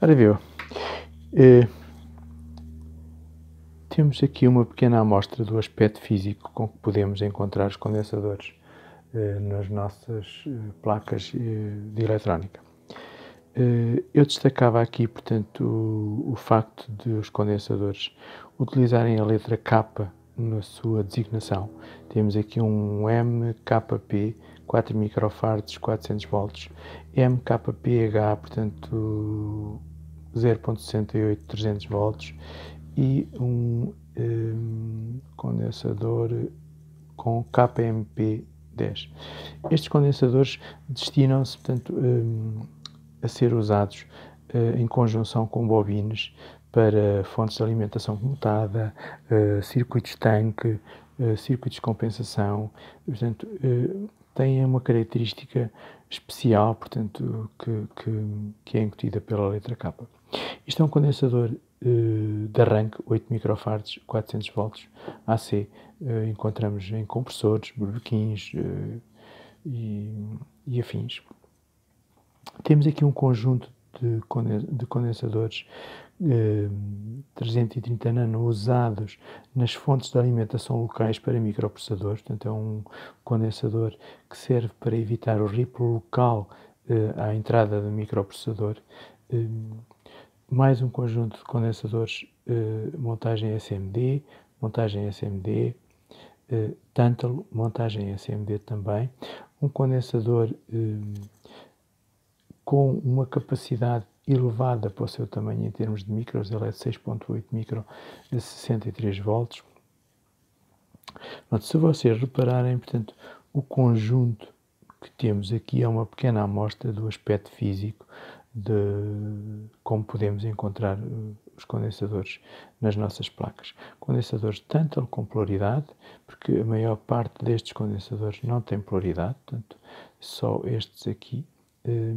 Ora uh, temos aqui uma pequena amostra do aspecto físico com que podemos encontrar os condensadores uh, nas nossas uh, placas de eletrónica. eu destacava aqui, portanto, o, o facto de os condensadores utilizarem a letra K na sua designação. Temos aqui um MKP, 4 microfarads, 400 volts, MKPH, portanto 0.68, 300 volts e um, um condensador com KPMP 10. Estes condensadores destinam-se, portanto, um, a ser usados eh, em conjunção com bobines para fontes de alimentação comutada, eh, circuitos tanque, eh, circuitos de compensação. Portanto, tem uma característica especial, portanto, que, que, que é incutida pela letra K. Isto é um condensador de arranque 8 microfarads, 400 volts AC. Encontramos em compressores, burbequins e, e afins. Temos aqui um conjunto de, de condensadores eh, 330 nano usados nas fontes de alimentação locais para microprocessadores, portanto é um condensador que serve para evitar o ripple local eh, à entrada do microprocessador, eh, mais um conjunto de condensadores eh, montagem SMD, montagem SMD, eh, tântalo, montagem SMD também, um condensador eh, com uma capacidade elevada para o seu tamanho em termos de micros, ele é de 6.8 micro a 63 volts. se vocês repararem, portanto, o conjunto que temos aqui é uma pequena amostra do aspecto físico de como podemos encontrar eh, os condensadores nas nossas placas. Condensadores tanto com polaridade, porque a maior parte destes condensadores não tem polaridade, portanto, só estes aqui. Eh,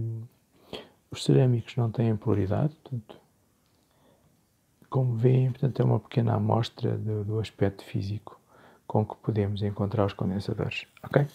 os cerâmicos não têm polaridade, portanto, como veem, portanto, é uma pequena amostra do, do aspecto físico com que podemos encontrar os condensadores. ok?